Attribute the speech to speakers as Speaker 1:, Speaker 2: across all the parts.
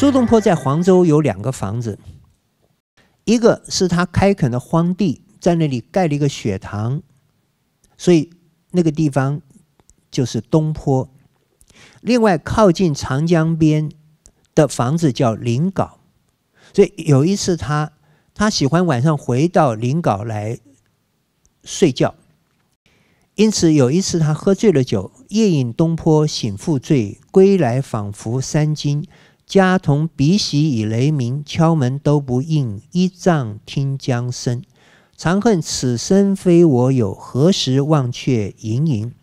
Speaker 1: 苏东坡在黄州有两个房子，一个是他开垦的荒地，在那里盖了一个雪堂，所以那个地方就是东坡。另外，靠近长江边的房子叫临皋，所以有一次他他喜欢晚上回到临皋来睡觉。因此，有一次他喝醉了酒，夜饮东坡醒复醉，归来仿佛三更。家童鼻息已雷鸣，敲门都不应，一丈听江声。长恨此身非我有，何时忘却营营？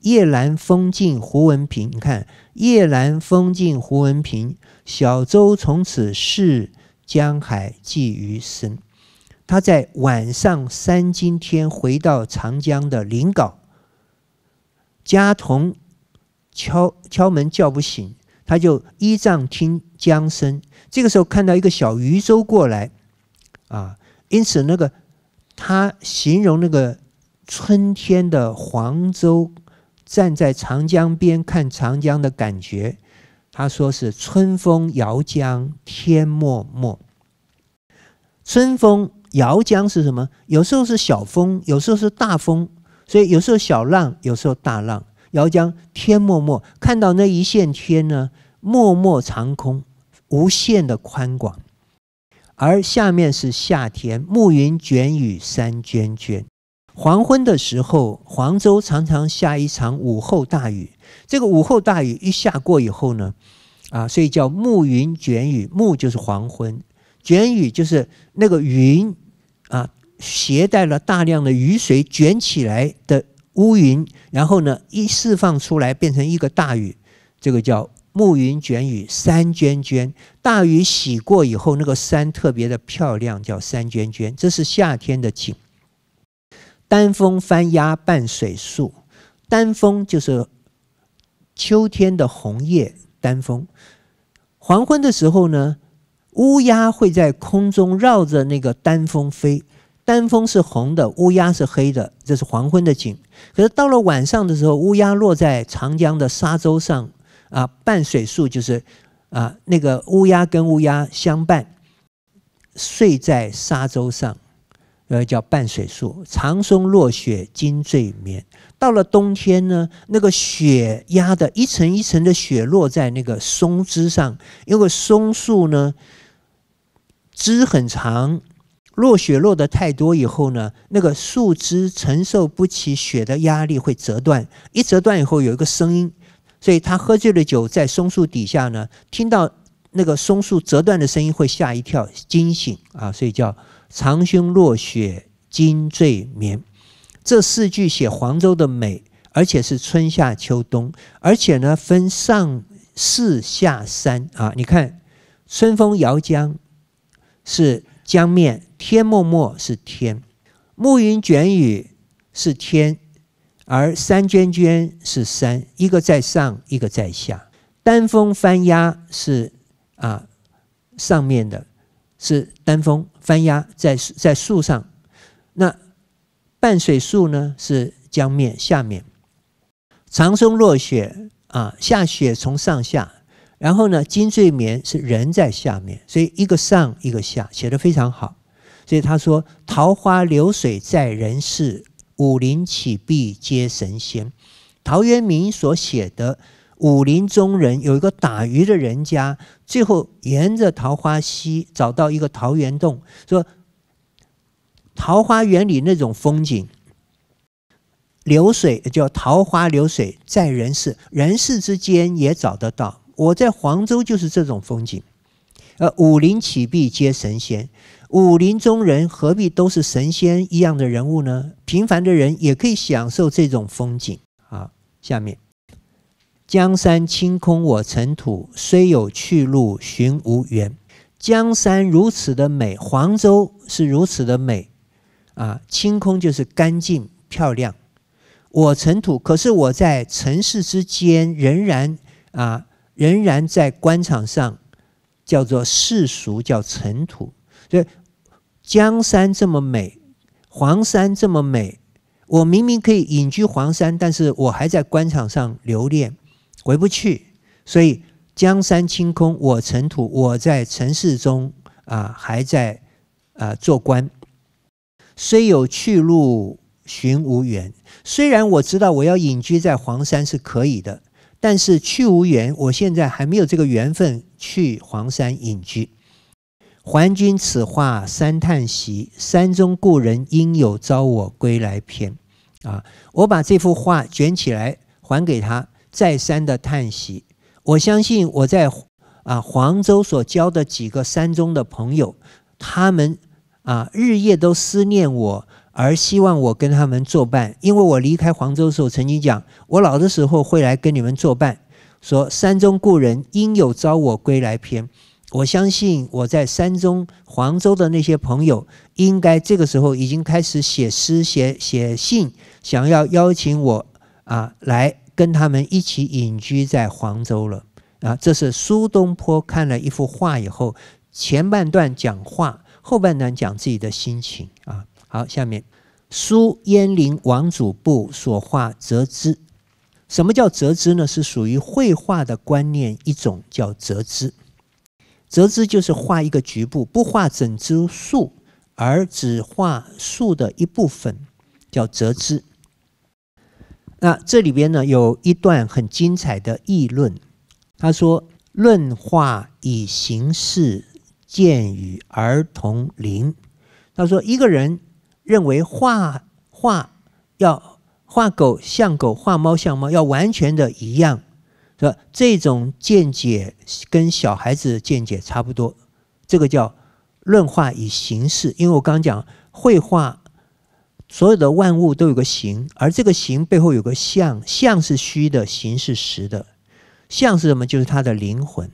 Speaker 1: 夜阑风静胡文平，你看夜阑风静胡文平，小舟从此逝，江海寄余生。他在晚上三更天回到长江的临港，家童敲敲门叫不醒。他就依仗听江声，这个时候看到一个小渔舟过来，啊，因此那个他形容那个春天的黄州，站在长江边看长江的感觉，他说是春风摇江天漠漠，春风摇江是什么？有时候是小风，有时候是大风，所以有时候小浪，有时候大浪，摇江天漠漠，看到那一线天呢？默默长空，无限的宽广，而下面是夏天，暮云卷雨山娟娟。黄昏的时候，黄州常常下一场午后大雨。这个午后大雨一下过以后呢，啊，所以叫暮云卷雨。暮就是黄昏，卷雨就是那个云，啊，携带了大量的雨水卷起来的乌云，然后呢，一释放出来变成一个大雨，这个叫。暮云卷雨山涓涓，大雨洗过以后，那个山特别的漂亮，叫山涓涓。这是夏天的景。丹枫翻压伴水树，丹枫就是秋天的红叶。丹枫黄昏的时候呢，乌鸦会在空中绕着那个丹枫飞，丹枫是红的，乌鸦是黑的，这是黄昏的景。可是到了晚上的时候，乌鸦落在长江的沙洲上。啊，伴水树就是啊，那个乌鸦跟乌鸦相伴睡在沙洲上，呃，叫伴水树。长松落雪金坠眠。到了冬天呢，那个雪压的一层一层的雪落在那个松枝上，因为松树呢枝很长，落雪落的太多以后呢，那个树枝承受不起雪的压力会折断，一折断以后有一个声音。所以他喝醉了酒，在松树底下呢，听到那个松树折断的声音，会吓一跳，惊醒啊。所以叫“长兄落雪惊醉眠”。这四句写黄州的美，而且是春夏秋冬，而且呢分上四下三啊。你看“春风摇江”是江面，“天漠漠”是天，“暮云卷雨”是天。而山娟娟是山，一个在上，一个在下。丹峰翻压是啊，上面的是丹峰翻压在在树上。那半水树呢是江面下面。长松落雪啊，下雪从上下。然后呢，金坠棉是人在下面，所以一个上一个下，写的非常好。所以他说：“桃花流水在人世。”武陵岂必皆神仙，陶渊明所写的《武林中人》有一个打鱼的人家，最后沿着桃花溪找到一个桃源洞，说桃花源里那种风景，流水叫桃花流水在人世，人世之间也找得到。我在黄州就是这种风景，呃，武陵岂必皆神仙。武林中人何必都是神仙一样的人物呢？平凡的人也可以享受这种风景啊！下面，江山清空我尘土，虽有去路寻无缘。江山如此的美，黄州是如此的美啊！清空就是干净漂亮，我尘土，可是我在尘世之间仍然啊，仍然在官场上，叫做世俗，叫尘土，所以。江山这么美，黄山这么美，我明明可以隐居黄山，但是我还在官场上留恋，回不去。所以江山清空，我尘土，我在尘世中啊，还在啊做官。虽有去路寻无缘，虽然我知道我要隐居在黄山是可以的，但是去无缘，我现在还没有这个缘分去黄山隐居。还君此话三叹息，山中故人应有招我归来篇。啊，我把这幅画卷起来还给他，再三的叹息。我相信我在啊黄州所交的几个山中的朋友，他们啊日夜都思念我，而希望我跟他们作伴。因为我离开黄州的时候，曾经讲我老的时候会来跟你们作伴，说山中故人应有招我归来篇。我相信我在山中黄州的那些朋友，应该这个时候已经开始写诗、写写信，想要邀请我啊来跟他们一起隐居在黄州了啊。这是苏东坡看了一幅画以后，前半段讲话，后半段讲自己的心情啊。好，下面苏鄢陵王主簿所画折枝。什么叫折枝呢？是属于绘画的观念一种叫折枝。折枝就是画一个局部，不画整株树，而只画树的一部分，叫折枝。那这里边呢有一段很精彩的议论，他说：“论画以形式，见与儿童邻。”他说一个人认为画画要画狗像狗，画猫像猫，要完全的一样。说这种见解跟小孩子见解差不多。这个叫论画以形式。因为我刚刚讲绘画，所有的万物都有个形，而这个形背后有个象，象是虚的，形是实的。象是什么？就是它的灵魂。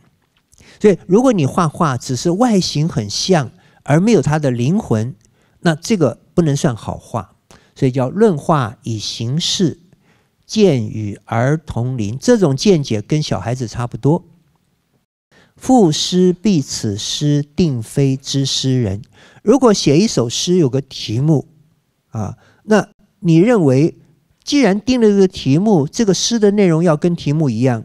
Speaker 1: 所以，如果你画画只是外形很像，而没有它的灵魂，那这个不能算好画。所以叫论画以形式，见与儿童邻，这种见解跟小孩子差不多。赋诗必此诗，定非知诗人。如果写一首诗，有个题目，啊，那你认为，既然定了这个题目，这个诗的内容要跟题目一样，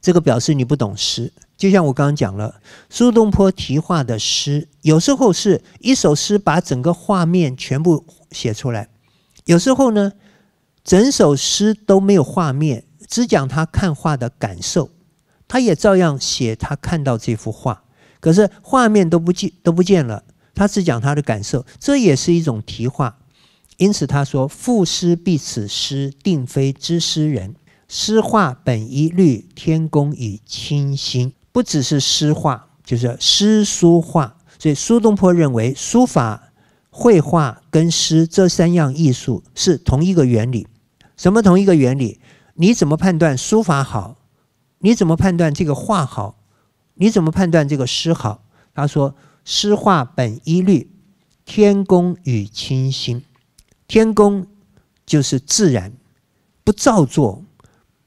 Speaker 1: 这个表示你不懂诗。就像我刚刚讲了，苏东坡题画的诗，有时候是一首诗把整个画面全部写出来，有时候呢。整首诗都没有画面，只讲他看画的感受，他也照样写他看到这幅画，可是画面都不见都不见了，他只讲他的感受，这也是一种题画。因此他说：“赋诗必此诗，定非知诗人。诗画本一律，天工以清新。”不只是诗画，就是诗书画。所以苏东坡认为，书法、绘画跟诗这三样艺术是同一个原理。什么同一个原理？你怎么判断书法好？你怎么判断这个画好？你怎么判断这个诗好？他说：“诗画本一律，天工与清新。天工就是自然，不造作；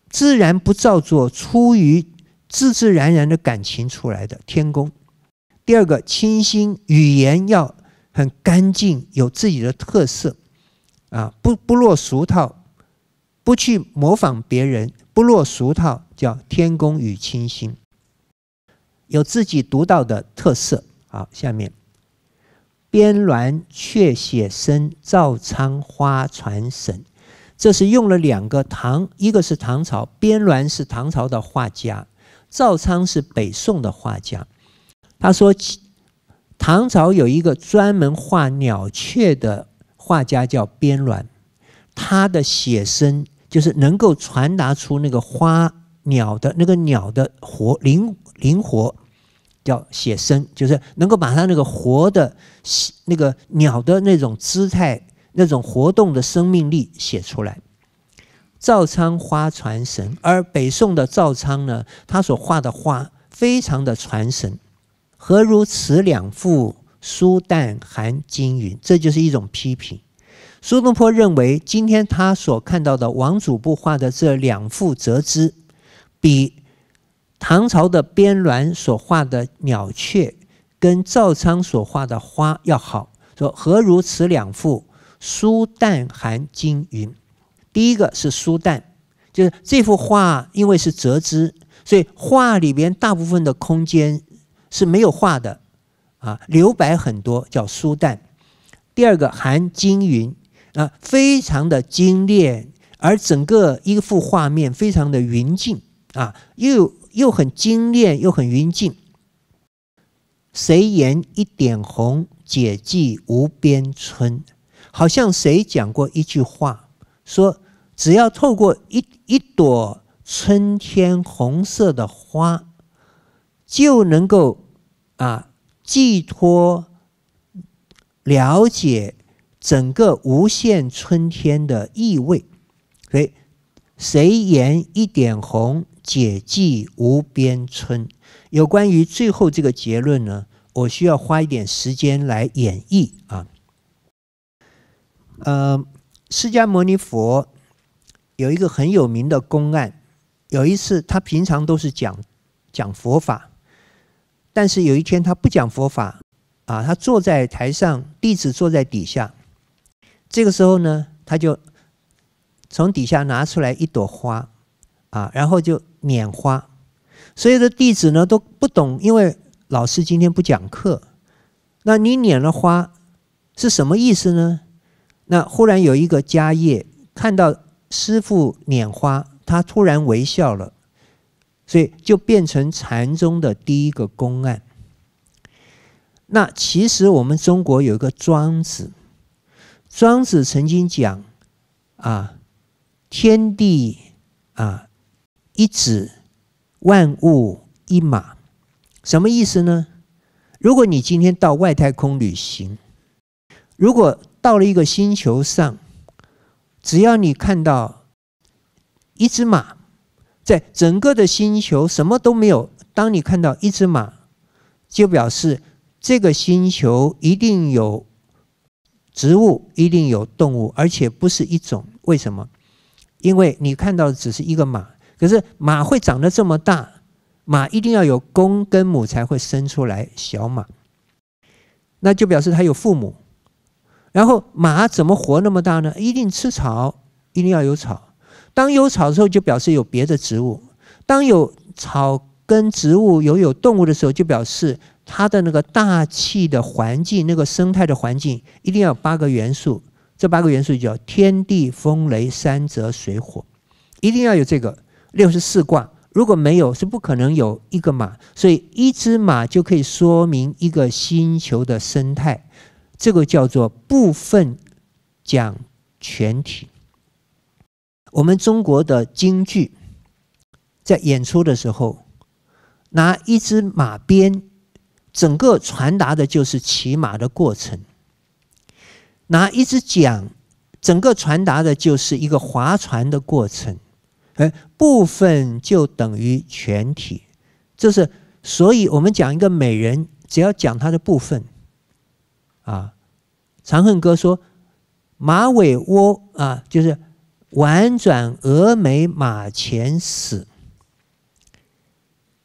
Speaker 1: 自然不造作，出于自自然然的感情出来的天工。第二个清新，语言要很干净，有自己的特色，啊，不不落俗套。”不去模仿别人，不落俗套，叫天工与清心，有自己独到的特色。好，下面边鸾雀写生，赵昌花传神，这是用了两个唐，一个是唐朝，边鸾是唐朝的画家，赵昌是北宋的画家。他说，唐朝有一个专门画鸟雀的画家叫边鸾，他的写生。就是能够传达出那个花鸟的那个鸟的活灵灵活，叫写生，就是能够把它那个活的、那个鸟的那种姿态、那种活动的生命力写出来。赵昌花传神，而北宋的赵昌呢，他所画的花非常的传神。何如此两幅疏淡含金云？这就是一种批评。苏东坡认为，今天他所看到的王祖部画的这两幅折枝，比唐朝的边鸾所画的鸟雀，跟赵昌所画的花要好。说何如此两幅，书淡含金云。第一个是书淡，就是这幅画因为是折枝，所以画里边大部分的空间是没有画的，啊，留白很多，叫书淡。第二个含金云。啊，非常的精炼，而整个一幅画面非常的匀净啊，又又很精炼，又很匀净。谁言一点红，解寄无边春？好像谁讲过一句话，说只要透过一一朵春天红色的花，就能够啊寄托了解。整个无限春天的意味，所以谁言一点红，解寄无边春。有关于最后这个结论呢？我需要花一点时间来演绎啊。呃，释迦牟尼佛有一个很有名的公案。有一次，他平常都是讲讲佛法，但是有一天他不讲佛法啊，他坐在台上，弟子坐在底下。这个时候呢，他就从底下拿出来一朵花，啊，然后就拈花。所有的弟子呢都不懂，因为老师今天不讲课。那你拈了花是什么意思呢？那忽然有一个迦叶看到师傅拈花，他突然微笑了，所以就变成禅宗的第一个公案。那其实我们中国有一个庄子。庄子曾经讲：“啊，天地啊，一子，万物一马，什么意思呢？如果你今天到外太空旅行，如果到了一个星球上，只要你看到一只马，在整个的星球什么都没有，当你看到一只马，就表示这个星球一定有。”植物一定有动物，而且不是一种。为什么？因为你看到的只是一个马，可是马会长得这么大，马一定要有公跟母才会生出来小马，那就表示它有父母。然后马怎么活那么大呢？一定吃草，一定要有草。当有草的时候，就表示有别的植物；当有草跟植物有有动物的时候，就表示。它的那个大气的环境，那个生态的环境，一定要八个元素。这八个元素叫天地风雷山泽水火，一定要有这个六十四卦。如果没有，是不可能有一个马。所以一只马就可以说明一个星球的生态。这个叫做部分讲全体。我们中国的京剧在演出的时候，拿一只马鞭。整个传达的就是骑马的过程，拿一支桨，整个传达的就是一个划船的过程。哎，部分就等于全体，这是所以我们讲一个美人，只要讲她的部分。啊，《长恨歌》说“马尾窝”啊，就是“宛转蛾眉马前死”。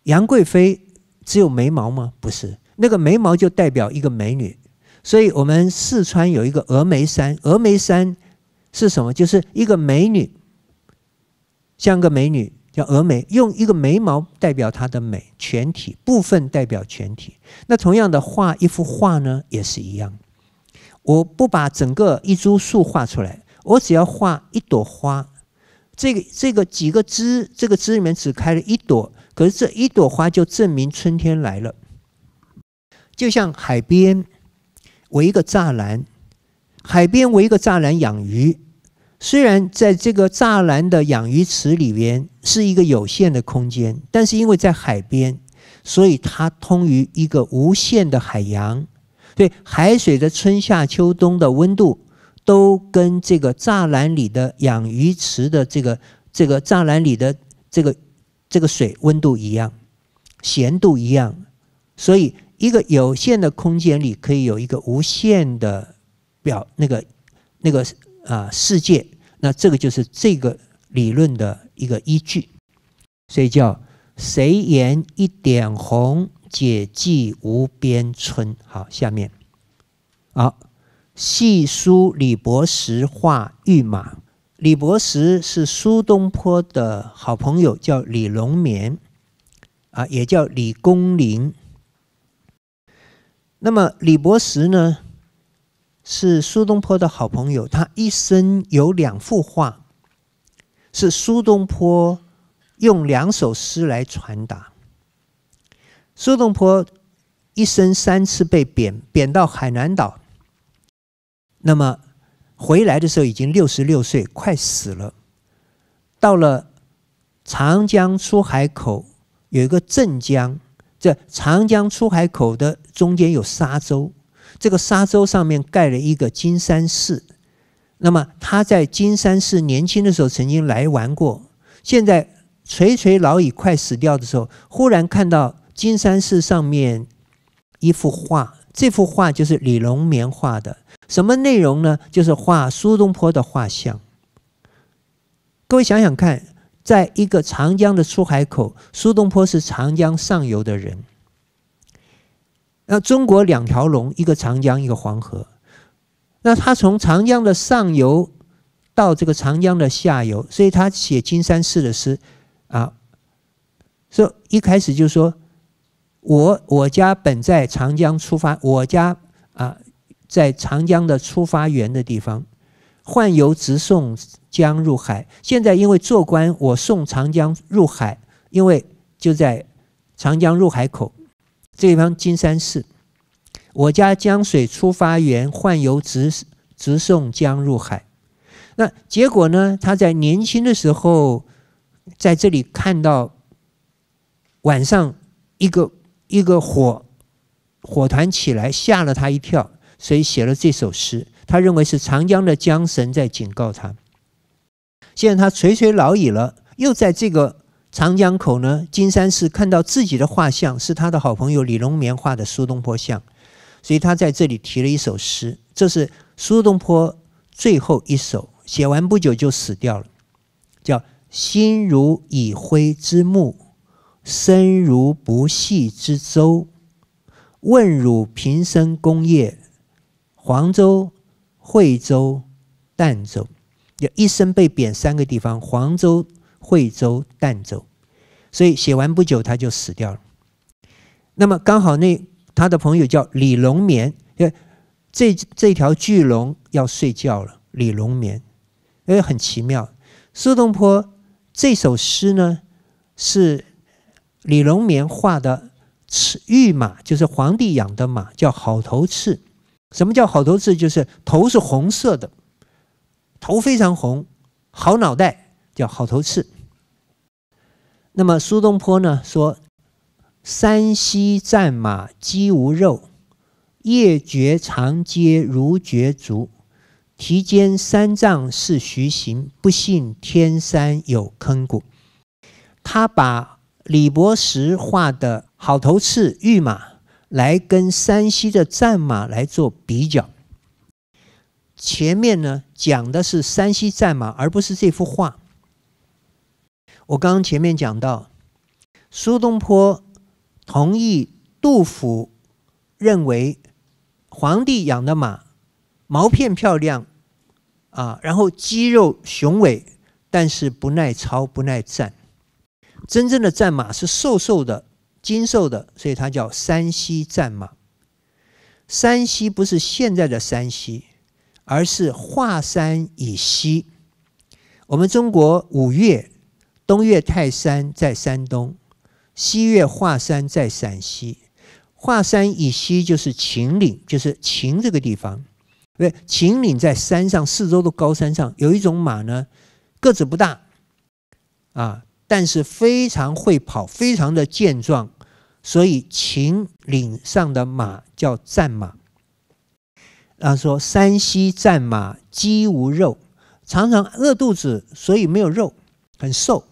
Speaker 1: 杨贵妃只有眉毛吗？不是。那个眉毛就代表一个美女，所以我们四川有一个峨眉山，峨眉山是什么？就是一个美女，像个美女叫峨眉，用一个眉毛代表她的美，全体部分代表全体。那同样的，画一幅画呢，也是一样。我不把整个一株树画出来，我只要画一朵花，这个这个几个枝，这个枝里面只开了一朵，可是这一朵花就证明春天来了。就像海边围一个栅栏，海边围一个栅栏养鱼。虽然在这个栅栏的养鱼池里边是一个有限的空间，但是因为在海边，所以它通于一个无限的海洋。所以海水的春夏秋冬的温度都跟这个栅栏里的养鱼池的这个这个栅栏里的这个这个水温度一样，咸度一样，所以。一个有限的空间里可以有一个无限的表，那个那个啊世界，那这个就是这个理论的一个依据，所以叫“谁言一点红，解寄无边春”。好，下面，好，细书李伯时画御马。李伯时是苏东坡的好朋友，叫李龙眠，啊，也叫李公麟。那么，李伯石呢，是苏东坡的好朋友。他一生有两幅画，是苏东坡用两首诗来传达。苏东坡一生三次被贬，贬到海南岛。那么回来的时候已经六十六岁，快死了。到了长江出海口，有一个镇江。这长江出海口的中间有沙洲，这个沙洲上面盖了一个金山寺。那么他在金山寺年轻的时候曾经来玩过，现在垂垂老矣、快死掉的时候，忽然看到金山寺上面一幅画，这幅画就是李龙眠画的。什么内容呢？就是画苏东坡的画像。各位想想看。在一个长江的出海口，苏东坡是长江上游的人。那中国两条龙，一个长江，一个黄河。那他从长江的上游到这个长江的下游，所以他写《金山寺》的诗，啊，说一开始就说，我我家本在长江出发，我家啊在长江的出发源的地方。宦游直送江入海，现在因为做官，我送长江入海，因为就在长江入海口这地方金山寺，我家江水出发源，宦游直直送江入海。那结果呢？他在年轻的时候在这里看到晚上一个一个火火团起来，吓了他一跳，所以写了这首诗。他认为是长江的江神在警告他。现在他垂垂老矣了，又在这个长江口呢，金山寺看到自己的画像，是他的好朋友李隆眠画的苏东坡像，所以他在这里提了一首诗，这是苏东坡最后一首，写完不久就死掉了，叫“心如已灰之木，身如不系之舟。问汝平生功业，黄州。”惠州、儋州，就一生被贬三个地方：黄州、惠州、儋州。所以写完不久，他就死掉了。那么刚好那他的朋友叫李龙眠，这这条巨龙要睡觉了。李眠，因为很奇妙。苏东坡这首诗呢，是李龙眠画的赤御马，就是皇帝养的马，叫好头赤。什么叫好头刺？就是头是红色的，头非常红，好脑袋叫好头刺。那么苏东坡呢说：“山西战马饥无肉，夜绝长街如嚼竹。提肩三丈是徐行，不信天山有坑谷。”他把李伯时画的好头刺御马。来跟山西的战马来做比较。前面呢讲的是山西战马，而不是这幅画。我刚刚前面讲到，苏东坡同意杜甫认为，皇帝养的马毛片漂亮，啊，然后肌肉雄伟，但是不耐操、不耐战。真正的战马是瘦瘦的。精瘦的，所以它叫山西战马。山西不是现在的山西，而是华山以西。我们中国五岳，东岳泰山在山东，西岳华山在陕西，华山以西就是秦岭，就是秦这个地方。因为秦岭在山上，四周的高山上有一种马呢，个子不大，啊，但是非常会跑，非常的健壮。所以秦岭上的马叫战马。他说：“山西战马肌无肉，常常饿肚子，所以没有肉，很瘦。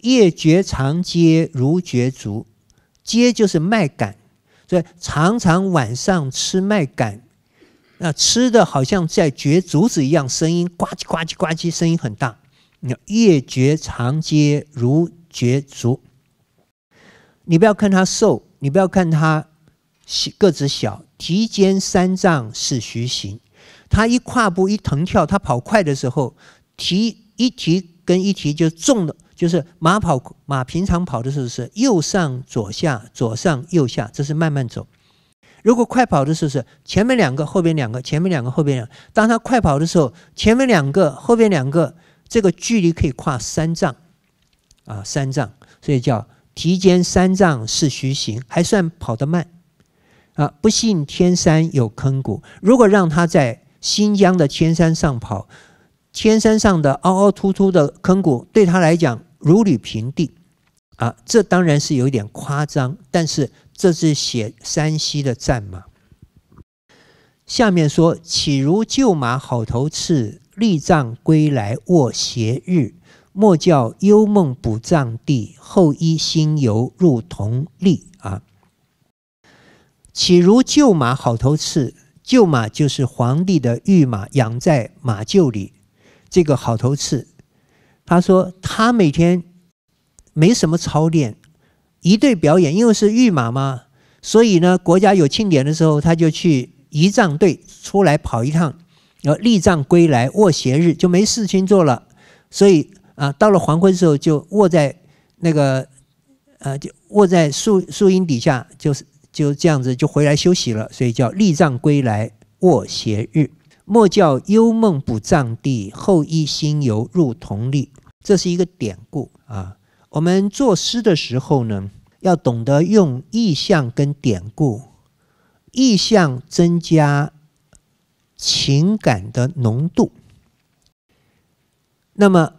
Speaker 1: 夜绝长街如绝竹，街就是麦秆，所以常常晚上吃麦秆。那吃的好像在掘竹子一样，声音呱唧呱唧呱唧，声音很大。夜绝长街如绝竹。”你不要看他瘦，你不要看他小个子小，提肩三丈是徐行。他一跨步一腾跳，他跑快的时候，提一提跟一提就重了。就是马跑马平常跑的时候是右上左下左上右下，这是慢慢走。如果快跑的时候是前面两个后边两个，前面两个后边两。当他快跑的时候，前面两个后边两个，这个距离可以跨三丈，啊，三丈，所以叫。提肩三丈是徐行，还算跑得慢，啊！不幸天山有坑谷，如果让他在新疆的天山上跑，天山上的凹凹凸凸的坑谷对他来讲如履平地，啊，这当然是有点夸张，但是这是写山西的战马。下面说：岂如旧马好头次，历仗归来卧斜日。莫教幽梦不藏地，后衣新游入同鞮啊！岂如旧马好头次？旧马就是皇帝的御马，养在马厩里。这个好头次，他说他每天没什么操练，一队表演，因为是御马嘛，所以呢，国家有庆典的时候，他就去仪仗队出来跑一趟，然后立仗归来卧斜日就没事情做了，所以。啊，到了黄昏的时候，就卧在那个，呃，就卧在树树荫底下，就是就这样子，就回来休息了。所以叫“立藏归来卧斜日”，莫教幽梦不藏地，后羿新游入桐里。这是一个典故啊。我们作诗的时候呢，要懂得用意象跟典故，意象增加情感的浓度。那么。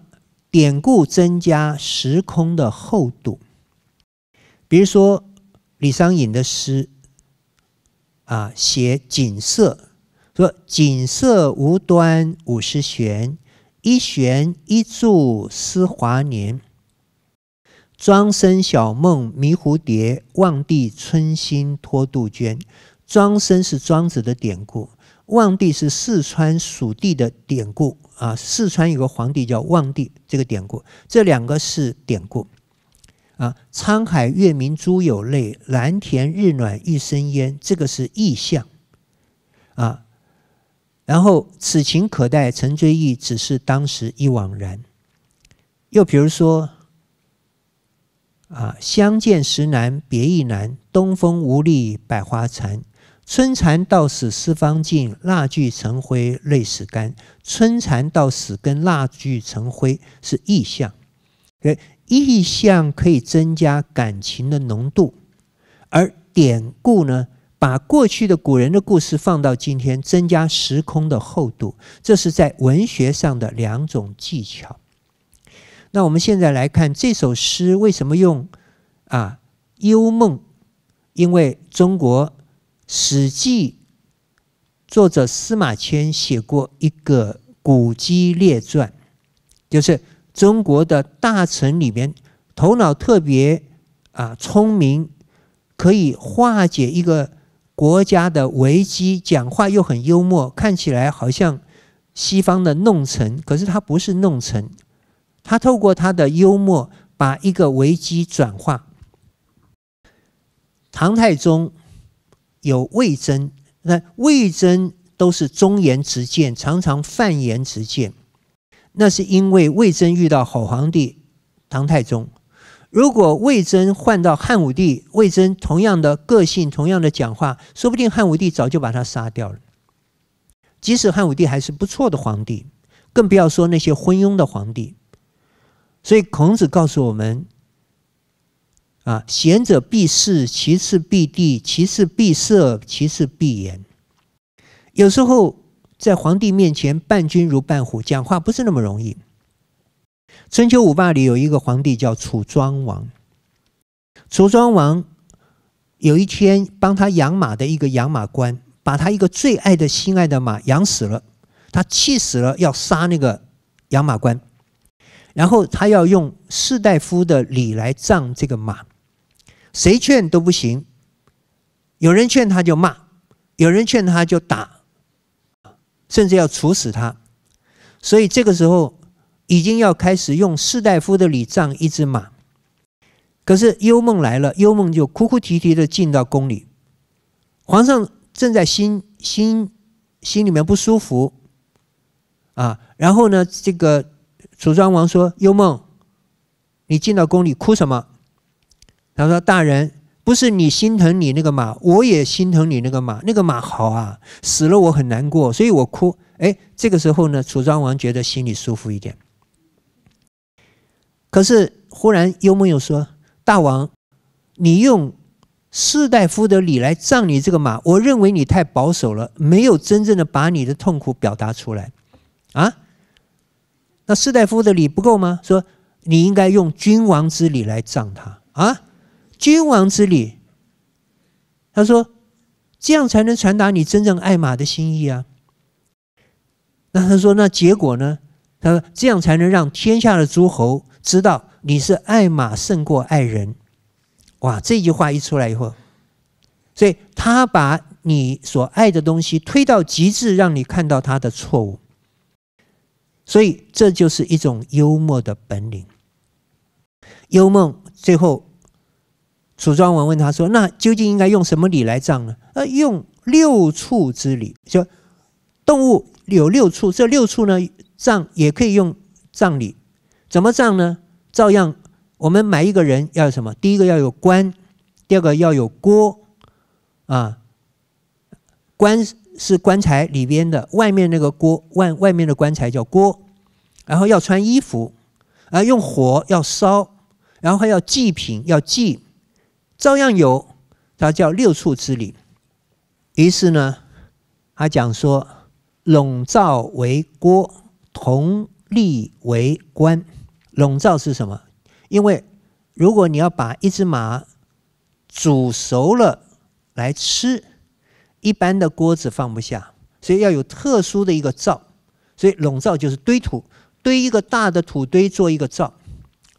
Speaker 1: 典故增加时空的厚度，比如说李商隐的诗，啊，写景色，说景色无端五十弦，一弦一柱思华年。庄生晓梦迷蝴蝶，望帝春心托杜鹃。庄生是庄子的典故，望帝是四川蜀地的典故。啊，四川有个皇帝叫望帝，这个典故。这两个是典故。啊，沧海月明珠有泪，蓝田日暖玉生烟，这个是意象。啊，然后此情可待成追忆，只是当时已惘然。又比如说，啊，相见时难别亦难，东风无力百花残。春蚕到死丝方尽，蜡炬成灰泪始干。春蚕到死跟蜡炬成灰是意象，对，意象可以增加感情的浓度，而典故呢，把过去的古人的故事放到今天，增加时空的厚度，这是在文学上的两种技巧。那我们现在来看这首诗为什么用啊“幽梦”，因为中国。《史记》作者司马迁写过一个“古籍列传”，就是中国的大臣里面头脑特别啊聪明，可以化解一个国家的危机，讲话又很幽默，看起来好像西方的弄臣，可是他不是弄臣，他透过他的幽默把一个危机转化。唐太宗。有魏征，那魏征都是忠言直谏，常常犯言直谏。那是因为魏征遇到好皇帝唐太宗。如果魏征换到汉武帝，魏征同样的个性，同样的讲话，说不定汉武帝早就把他杀掉了。即使汉武帝还是不错的皇帝，更不要说那些昏庸的皇帝。所以孔子告诉我们。啊，贤者必仕，其次必地，其次必色，其次必言。有时候在皇帝面前，伴君如伴虎，讲话不是那么容易。春秋五霸里有一个皇帝叫楚庄王。楚庄王有一天帮他养马的一个养马官，把他一个最爱的心爱的马养死了，他气死了，要杀那个养马官，然后他要用士大夫的礼来葬这个马。谁劝都不行，有人劝他就骂，有人劝他就打，甚至要处死他。所以这个时候已经要开始用士大夫的礼葬一只马。可是幽梦来了，幽梦就哭哭啼啼的进到宫里。皇上正在心心心里面不舒服啊，然后呢，这个楚庄王说：“幽梦，你进到宫里哭什么？”他说：“大人，不是你心疼你那个马，我也心疼你那个马。那个马好啊，死了我很难过，所以我哭。哎，这个时候呢，楚庄王觉得心里舒服一点。可是忽然幽梦又说：大王，你用士大夫的礼来葬你这个马，我认为你太保守了，没有真正的把你的痛苦表达出来。啊？那士大夫的礼不够吗？说你应该用君王之礼来葬他。啊？”君王之礼，他说：“这样才能传达你真正爱马的心意啊。”那他说：“那结果呢？”他说：“这样才能让天下的诸侯知道你是爱马胜过爱人。”哇，这句话一出来以后，所以他把你所爱的东西推到极致，让你看到他的错误。所以这就是一种幽默的本领。幽默最后。楚庄王问他说：“那究竟应该用什么礼来葬呢？”呃，用六畜之礼，就动物有六畜，这六畜呢葬也可以用葬礼，怎么葬呢？照样，我们埋一个人要什么？第一个要有棺，第二个要有锅，啊，棺是棺材里边的，外面那个锅，外外面的棺材叫锅，然后要穿衣服，啊，用火要烧，然后还要祭品要祭。照样有，它叫六畜之理，于是呢，他讲说：笼罩为锅，同立为官。笼罩是什么？因为如果你要把一只马煮熟了来吃，一般的锅子放不下，所以要有特殊的一个灶。所以笼罩就是堆土，堆一个大的土堆做一个灶。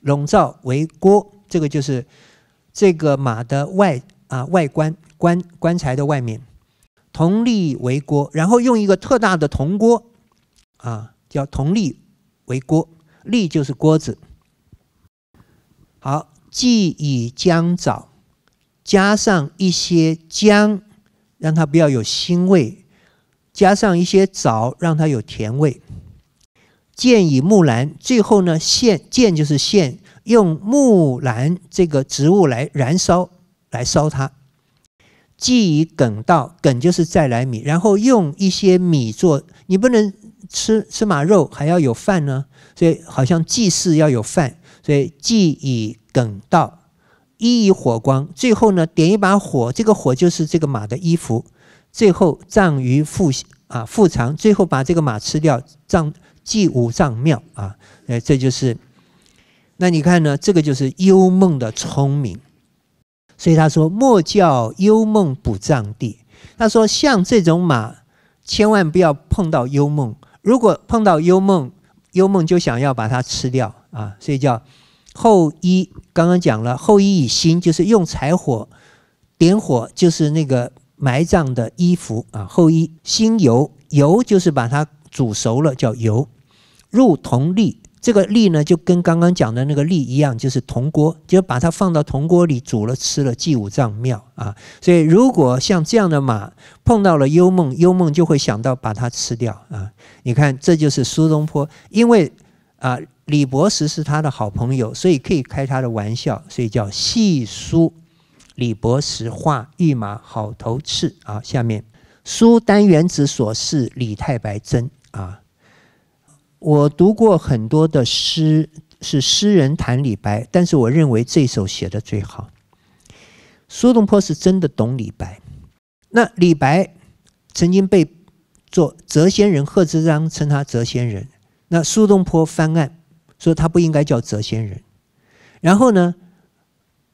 Speaker 1: 笼罩为锅，这个就是。这个马的外啊外观棺棺材的外面，铜立为锅，然后用一个特大的铜锅，啊叫铜立为锅，立就是锅子。好，既以姜枣，加上一些姜，让它不要有腥味，加上一些枣，让它有甜味。见以木兰，最后呢线见就是线。用木兰这个植物来燃烧，来烧它。既以梗稻，梗就是再来米，然后用一些米做。你不能吃吃马肉，还要有饭呢，所以好像祭祀要有饭。所以既以梗稻，一以火光。最后呢，点一把火，这个火就是这个马的衣服。最后葬于复啊复肠，最后把这个马吃掉，葬祭五丈庙啊，哎，这就是。那你看呢？这个就是幽梦的聪明，所以他说：“莫叫幽梦补藏地。”他说：“像这种马，千万不要碰到幽梦。如果碰到幽梦，幽梦就想要把它吃掉啊！所以叫后羿，刚刚讲了，后羿以心，就是用柴火点火，就是那个埋葬的衣服啊。后羿心油，油就是把它煮熟了，叫油入铜力，这个力呢，就跟刚刚讲的那个力一样，就是铜锅，就把它放到铜锅里煮了吃了祭五脏庙啊。所以如果像这样的马碰到了幽梦，幽梦就会想到把它吃掉啊。你看，这就是苏东坡，因为啊李博士是他的好朋友，所以可以开他的玩笑，所以叫戏书李博士画玉马好头赤啊。下面书丹元子所示李太白真啊。我读过很多的诗，是诗人谈李白，但是我认为这首写的最好。苏东坡是真的懂李白。那李白曾经被做谪仙人，贺知章称他谪仙人。那苏东坡翻案，说他不应该叫谪仙人。然后呢，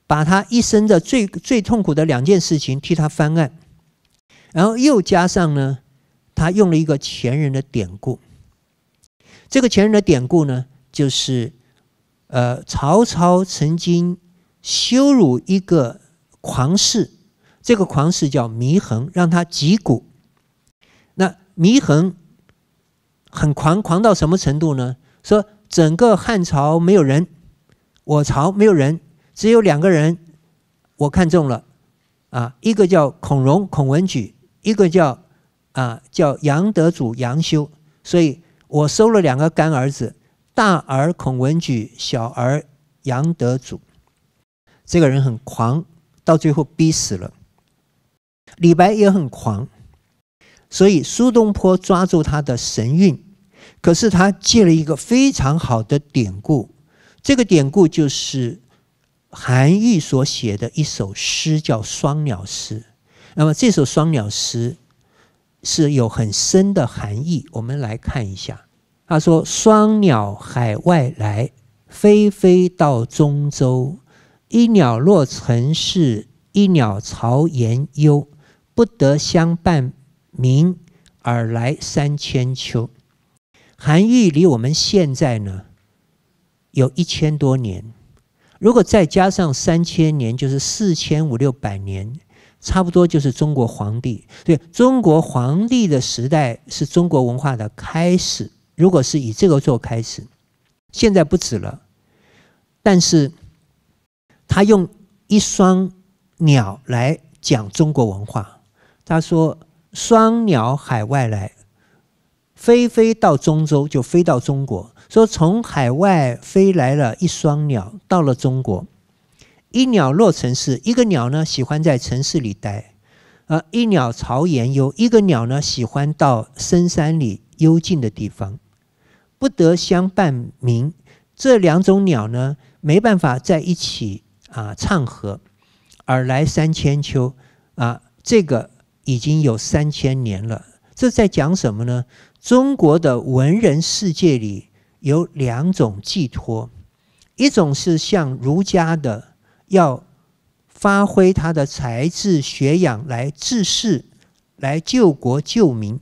Speaker 1: 把他一生的最最痛苦的两件事情替他翻案，然后又加上呢，他用了一个前人的典故。这个前人的典故呢，就是，呃，曹操曾经羞辱一个狂士，这个狂士叫祢衡，让他击鼓。那祢衡很狂，狂到什么程度呢？说整个汉朝没有人，我朝没有人，只有两个人，我看中了，啊，一个叫孔融，孔文举；一个叫啊，叫杨德祖，杨修。所以。我收了两个干儿子，大儿孔文举，小儿杨德祖。这个人很狂，到最后逼死了。李白也很狂，所以苏东坡抓住他的神韵，可是他借了一个非常好的典故，这个典故就是韩愈所写的一首诗，叫《双鸟诗》。那么这首《双鸟诗》。是有很深的含义，我们来看一下。他说：“双鸟海外来，飞飞到中州。一鸟落尘世，一鸟巢岩幽。不得相伴鸣，尔来三千秋。”韩愈离我们现在呢，有一千多年。如果再加上三千年，就是四千五六百年。差不多就是中国皇帝，对中国皇帝的时代是中国文化的开始。如果是以这个做开始，现在不止了。但是，他用一双鸟来讲中国文化。他说：“双鸟海外来，飞飞到中州，就飞到中国。说从海外飞来了一双鸟，到了中国。”一鸟落城市，一个鸟呢喜欢在城市里待；呃，一鸟巢岩幽，一个鸟呢喜欢到深山里幽静的地方。不得相伴鸣，这两种鸟呢没办法在一起啊唱和。尔来三千秋啊，这个已经有三千年了。这在讲什么呢？中国的文人世界里有两种寄托，一种是像儒家的。要发挥他的才智学养来治世，来救国救民。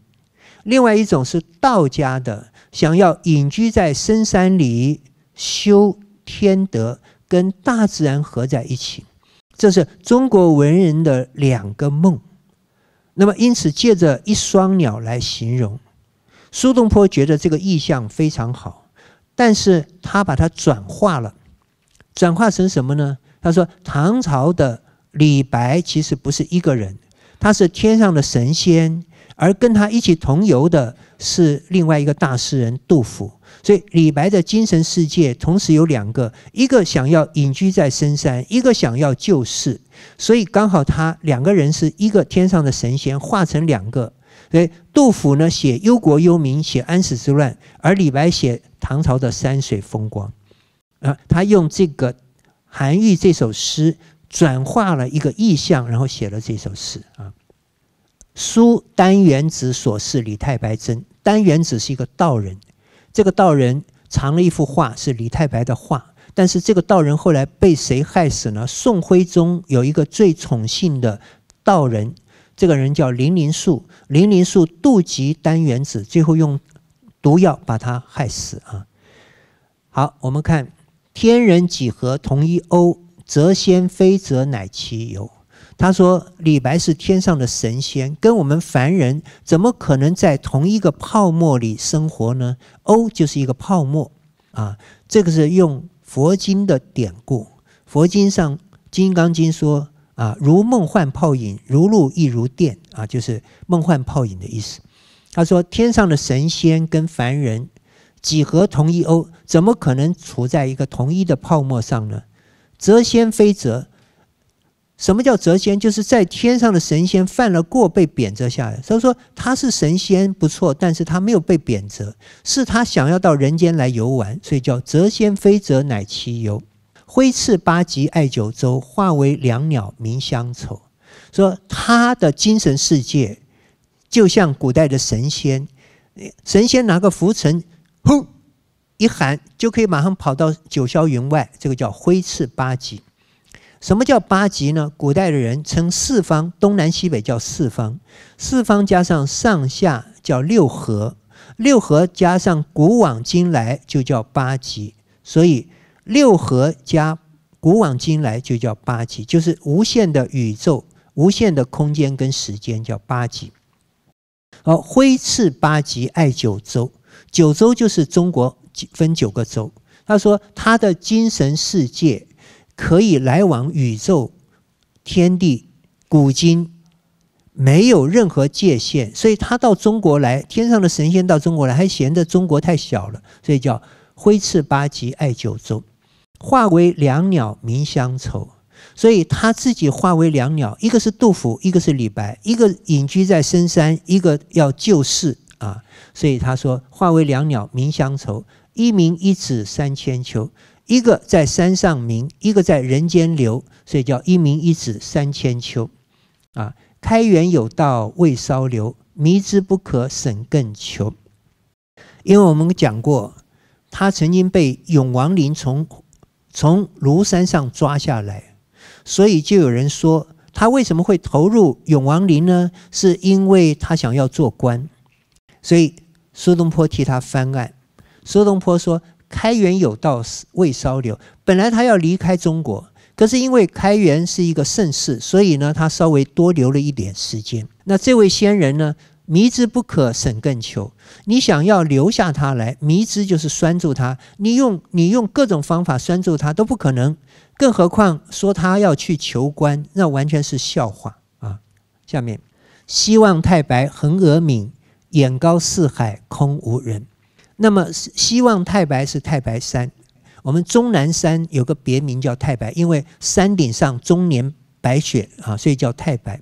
Speaker 1: 另外一种是道家的，想要隐居在深山里修天德，跟大自然合在一起。这是中国文人的两个梦。那么，因此借着一双鸟来形容，苏东坡觉得这个意象非常好，但是他把它转化了，转化成什么呢？他说：“唐朝的李白其实不是一个人，他是天上的神仙，而跟他一起同游的是另外一个大诗人杜甫。所以李白的精神世界同时有两个：一个想要隐居在深山，一个想要救世。所以刚好他两个人是一个天上的神仙，化成两个。所以杜甫呢，写忧国忧民，写安史之乱；而李白写唐朝的山水风光。啊，他用这个。”韩愈这首诗转化了一个意象，然后写了这首诗啊。书单元子所事李太白真，单元子是一个道人，这个道人藏了一幅画是李太白的画，但是这个道人后来被谁害死呢？宋徽宗有一个最宠幸的道人，这个人叫林林树。林林树妒忌单元子，最后用毒药把他害死啊。好，我们看。天人几何同一欧，则仙非则乃其由。他说，李白是天上的神仙，跟我们凡人怎么可能在同一个泡沫里生活呢？欧就是一个泡沫啊，这个是用佛经的典故。佛经上《金刚经》说：“啊，如梦幻泡影，如露亦如电啊，就是梦幻泡影的意思。”他说，天上的神仙跟凡人。几何同一欧？怎么可能处在一个同一的泡沫上呢？谪仙飞谪，什么叫谪仙？就是在天上的神仙犯了过，被贬谪下来。所以说他是神仙不错，但是他没有被贬谪，是他想要到人间来游玩，所以叫谪仙飞谪乃其由。挥斥八极，爱九州，化为两鸟，鸣相愁。说他的精神世界就像古代的神仙，神仙拿个拂尘呼，一喊就可以马上跑到九霄云外，这个叫挥斥八极。什么叫八极呢？古代的人称四方，东南西北叫四方，四方加上上下叫六合，六合加上古往今来就叫八极。所以六合加古往今来就叫八极，就是无限的宇宙、无限的空间跟时间叫八极。好，挥斥八极，爱九州。九州就是中国，分九个州。他说他的精神世界可以来往宇宙、天地、古今，没有任何界限。所以他到中国来，天上的神仙到中国来，还嫌着中国太小了，所以叫挥斥八极，爱九州。化为两鸟，鸣乡愁。所以他自己化为两鸟，一个是杜甫，一个是李白，一个隐居在深山，一个要救世。啊，所以他说：“化为两鸟，鸣相酬。一鸣一子，三千秋，一个在山上鸣，一个在人间流，所以叫一鸣一子三千秋。啊，开元有道未稍留，迷之不可省更求。因为我们讲过，他曾经被永王陵从从庐山上抓下来，所以就有人说他为什么会投入永王陵呢？是因为他想要做官。所以苏东坡替他翻案。苏东坡说：“开元有道未稍留，本来他要离开中国，可是因为开元是一个盛世，所以呢，他稍微多留了一点时间。那这位仙人呢，迷之不可省更求。你想要留下他来迷之，就是拴住他。你用你用各种方法拴住他都不可能，更何况说他要去求官，那完全是笑话啊。下面，希望太白横峨敏，眼高四海空无人，那么希望太白是太白山，我们终南山有个别名叫太白，因为山顶上终年白雪啊，所以叫太白。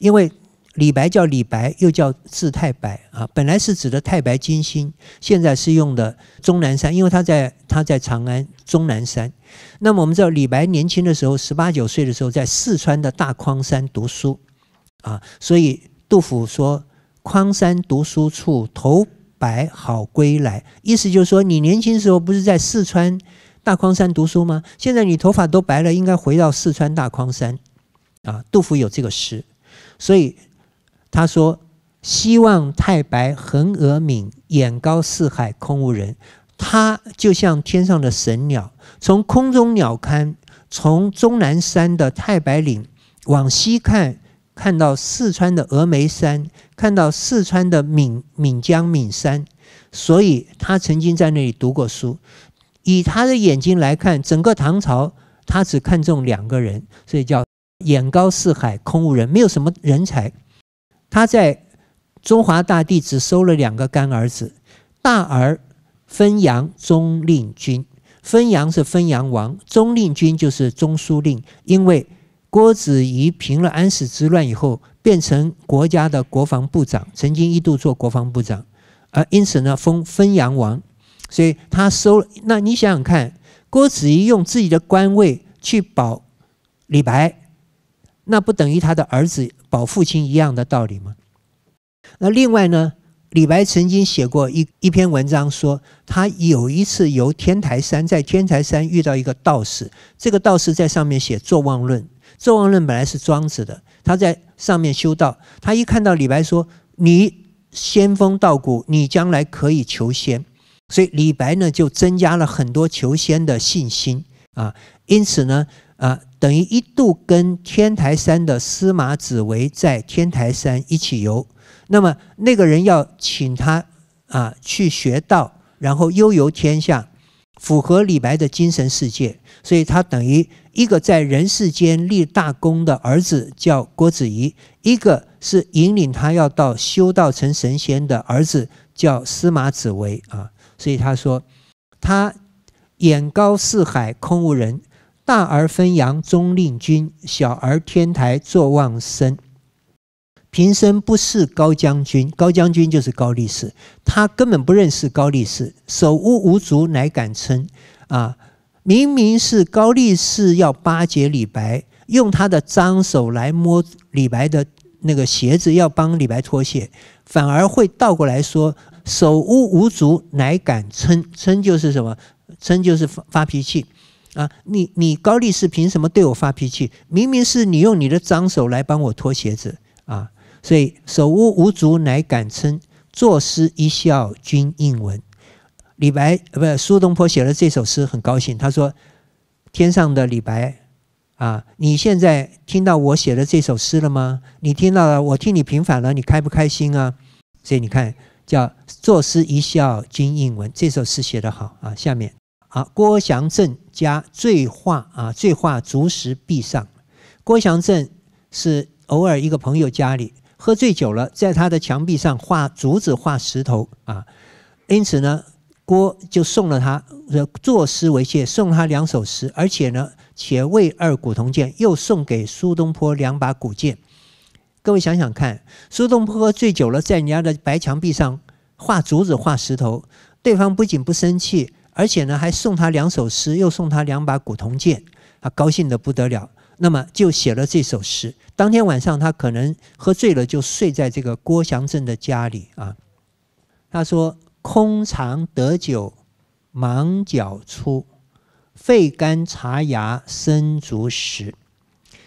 Speaker 1: 因为李白叫李白，又叫字太白啊，本来是指的太白金星，现在是用的终南山，因为他在他在长安终南山。那么我们知道，李白年轻的时候，十八九岁的时候，在四川的大匡山读书啊，所以杜甫说。匡山读书处，头白好归来。意思就是说，你年轻时候不是在四川大匡山读书吗？现在你头发都白了，应该回到四川大匡山啊。杜甫有这个诗，所以他说：“西望太白横额，敏，眼高四海空无人。”他就像天上的神鸟，从空中鸟瞰，从终南山的太白岭往西看。看到四川的峨眉山，看到四川的岷岷江、岷山，所以他曾经在那里读过书。以他的眼睛来看，整个唐朝他只看中两个人，所以叫眼高四海空无人，没有什么人才。他在中华大地只收了两个干儿子，大儿汾阳中令君，汾阳是汾阳王，中令君就是中书令，因为。郭子仪平了安史之乱以后，变成国家的国防部长，曾经一度做国防部长，而因此呢封汾阳王，所以他收。那你想想看，郭子仪用自己的官位去保李白，那不等于他的儿子保父亲一样的道理吗？那另外呢，李白曾经写过一一篇文章，说他有一次游天台山，在天台山遇到一个道士，这个道士在上面写《坐忘论》。纣王论本来是庄子的，他在上面修道。他一看到李白说：“你仙风道骨，你将来可以求仙。”所以李白呢，就增加了很多求仙的信心啊。因此呢，啊，等于一度跟天台山的司马子微在天台山一起游。那么那个人要请他啊去学道，然后悠游天下，符合李白的精神世界。所以他等于。一个在人世间立大功的儿子叫郭子仪，一个是引领他要到修道成神仙的儿子叫司马子维啊。所以他说：“他眼高四海空无人，大而分阳终令君，小而天台坐忘生。平生不识高将军，高将军就是高力士，他根本不认识高力士。手无足，乃敢称啊。”明明是高力士要巴结李白，用他的脏手来摸李白的那个鞋子，要帮李白脱鞋，反而会倒过来说：“手污无足，乃敢嗔。”嗔就是什么？嗔就是发发脾气。啊，你你高力士凭什么对我发脾气？明明是你用你的脏手来帮我脱鞋子啊！所以“手污无足，乃敢称，作诗一笑君应闻。李白呃不，苏东坡写了这首诗，很高兴。他说：“天上的李白，啊，你现在听到我写的这首诗了吗？你听到了，我替你平反了，你开不开心啊？”所以你看，叫“作诗一笑惊应文”这首诗写得好啊。下面啊，郭祥正加醉话啊，醉话竹石壁上。郭祥正是偶尔一个朋友家里喝醉酒了，在他的墙壁上画竹子、画石头啊。因此呢。郭就送了他，作诗为谢，送他两首诗，而且呢，且为二古铜剑，又送给苏东坡两把古剑。各位想想看，苏东坡醉酒了，在人家的白墙壁上画竹子、画石头，对方不仅不生气，而且呢，还送他两首诗，又送他两把古铜剑，他高兴的不得了。那么就写了这首诗。当天晚上，他可能喝醉了，就睡在这个郭祥正的家里啊。他说。空肠得酒，芒角出，肺肝茶芽生竹石。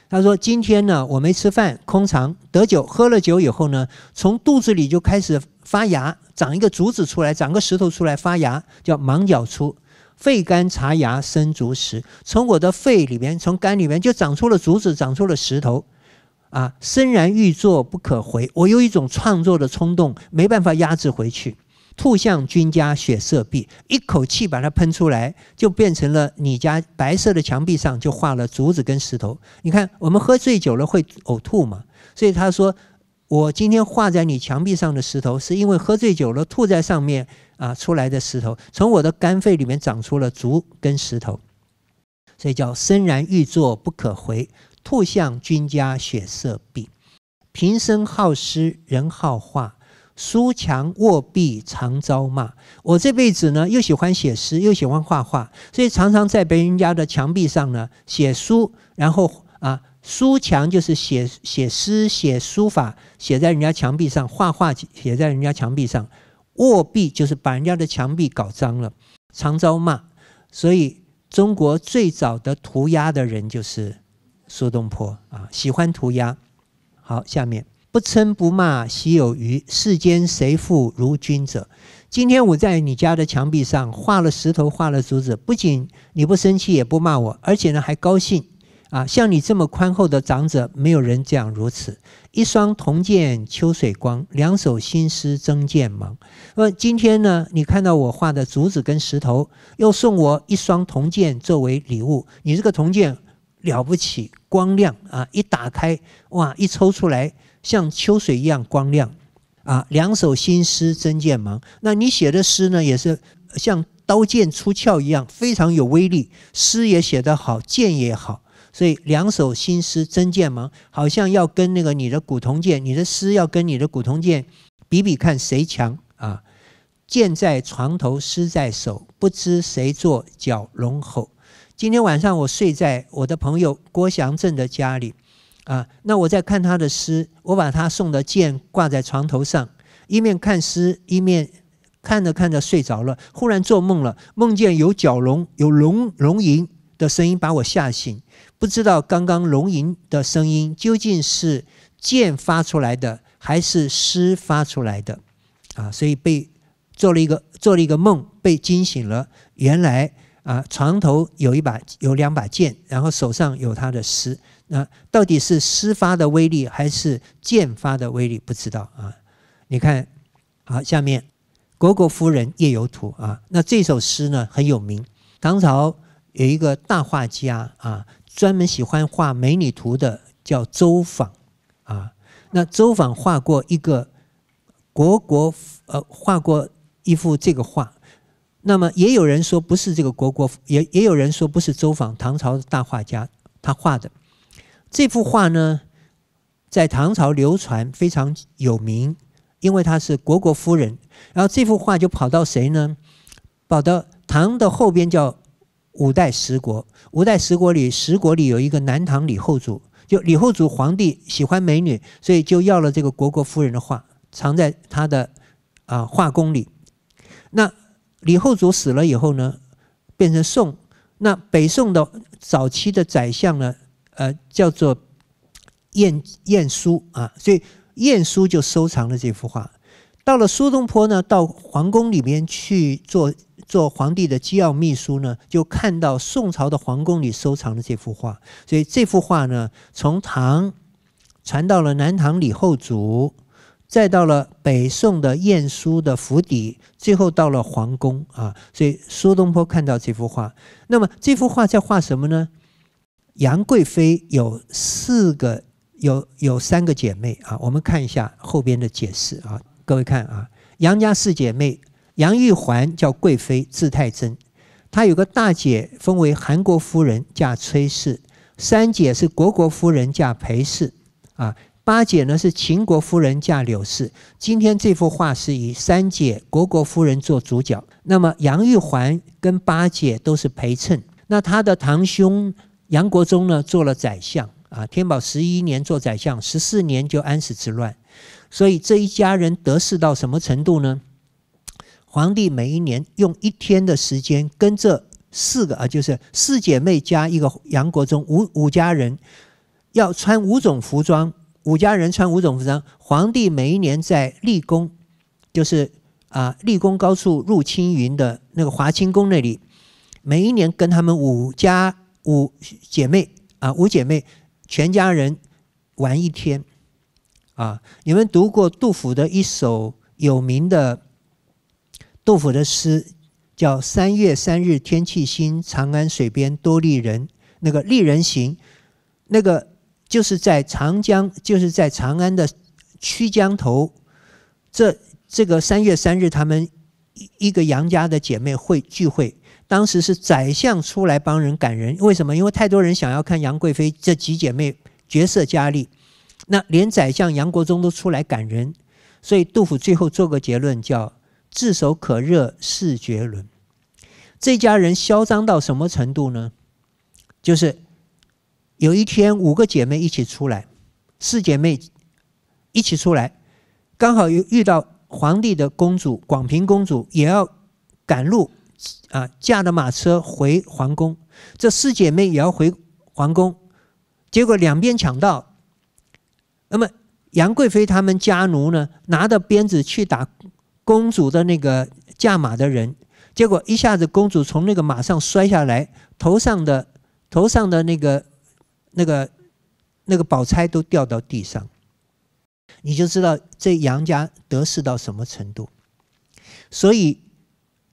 Speaker 1: 他说：“今天呢，我没吃饭，空肠得酒，喝了酒以后呢，从肚子里就开始发芽，长一个竹子出来，长个石头出来发芽，叫芒角出，肺肝茶芽生竹石。从我的肺里面，从肝里面就长出了竹子，长出了石头，啊，生然欲作不可回。我有一种创作的冲动，没办法压制回去。”吐向君家血色壁，一口气把它喷出来，就变成了你家白色的墙壁上就画了竹子跟石头。你看，我们喝醉酒了会呕吐嘛，所以他说，我今天画在你墙壁上的石头，是因为喝醉酒了吐在上面啊出来的石头，从我的肝肺里面长出了竹跟石头，所以叫生然欲作不可回，吐向君家血色壁。平生好诗，人好画。书墙卧壁常遭骂，我这辈子呢又喜欢写诗又喜欢画画，所以常常在别人家的墙壁上呢写书，然后啊书墙就是写写诗、写书法，写在人家墙壁上；画画写在人家墙壁上，卧壁就是把人家的墙壁搞脏了，常遭骂。所以中国最早的涂鸦的人就是苏东坡啊，喜欢涂鸦。好，下面。不嗔不骂，喜有余。世间谁富如君者？今天我在你家的墙壁上画了石头，画了竹子，不仅你不生气，也不骂我，而且呢还高兴啊！像你这么宽厚的长者，没有人这样如此。一双铜剑秋水光，两手新诗争剑芒。么今天呢，你看到我画的竹子跟石头，又送我一双铜剑作为礼物。你这个铜剑了不起，光亮啊！一打开，哇，一抽出来。像秋水一样光亮，啊！两首新诗真剑芒。那你写的诗呢，也是像刀剑出鞘一样，非常有威力。诗也写得好，剑也好。所以两首新诗真剑芒，好像要跟那个你的古铜剑，你的诗要跟你的古铜剑比比看谁强啊！剑在床头，诗在手，不知谁做蛟龙吼。今天晚上我睡在我的朋友郭祥正的家里。啊，那我在看他的诗，我把他送的剑挂在床头上，一面看诗，一面看着看着睡着了，忽然做梦了，梦见有角龙，有龙龙吟的声音把我吓醒，不知道刚刚龙吟的声音究竟是剑发出来的，还是诗发出来的，啊，所以被做了一个做了一个梦，被惊醒了。原来啊，床头有一把有两把剑，然后手上有他的诗。那到底是诗发的威力还是剑发的威力？不知道啊。你看，好，下面虢国夫人夜游图啊。那这首诗呢很有名，唐朝有一个大画家啊，专门喜欢画美女图的叫周昉啊。那周昉画过一个虢国，呃，画过一幅这个画。那么也有人说不是这个虢国，也也有人说不是周昉，唐朝的大画家他画的。这幅画呢，在唐朝流传非常有名，因为她是国国夫人。然后这幅画就跑到谁呢？跑到唐的后边叫五代十国。五代十国里，十国里有一个南唐李后主，就李后主皇帝喜欢美女，所以就要了这个国国夫人的画，藏在他的啊画宫里。那李后主死了以后呢，变成宋。那北宋的早期的宰相呢？呃，叫做晏晏殊啊，所以晏殊就收藏了这幅画。到了苏东坡呢，到皇宫里边去做做皇帝的机要秘书呢，就看到宋朝的皇宫里收藏的这幅画。所以这幅画呢，从唐传到了南唐李后主，再到了北宋的晏殊的府邸，最后到了皇宫啊。所以苏东坡看到这幅画，那么这幅画在画什么呢？杨贵妃有四个，有有三个姐妹啊。我们看一下后边的解释啊。各位看啊，杨家四姐妹，杨玉环叫贵妃，字太真。她有个大姐，封为韩国夫人，嫁崔氏；三姐是虢国夫人，嫁裴氏；啊，八姐呢是秦国夫人，嫁柳氏。今天这幅画是以三姐虢国夫人做主角，那么杨玉环跟八姐都是陪衬。那她的堂兄。杨国忠呢做了宰相啊，天宝十一年做宰相，十四年就安史之乱，所以这一家人得势到什么程度呢？皇帝每一年用一天的时间跟这四个啊，就是四姐妹加一个杨国忠五五家人，要穿五种服装，五家人穿五种服装。皇帝每一年在立功，就是啊立功高处入青云的那个华清宫那里，每一年跟他们五家。五姐妹啊，五姐妹，全家人玩一天啊！你们读过杜甫的一首有名的杜甫的诗，叫《三月三日天气新，长安水边多丽人》。那个丽人行，那个就是在长江，就是在长安的曲江头。这这个三月三日，他们一一个杨家的姐妹会聚会。当时是宰相出来帮人赶人，为什么？因为太多人想要看杨贵妃这几姐妹绝色佳丽，那连宰相杨国忠都出来赶人，所以杜甫最后做个结论叫“炙手可热是绝伦”。这家人嚣张到什么程度呢？就是有一天五个姐妹一起出来，四姐妹一起出来，刚好又遇到皇帝的公主广平公主也要赶路。啊，驾着马车回皇宫，这四姐妹也要回皇宫，结果两边抢道。那么杨贵妃他们家奴呢，拿着鞭子去打公主的那个驾马的人，结果一下子公主从那个马上摔下来，头上的头上的那个那个那个宝钗都掉到地上，你就知道这杨家得势到什么程度，所以。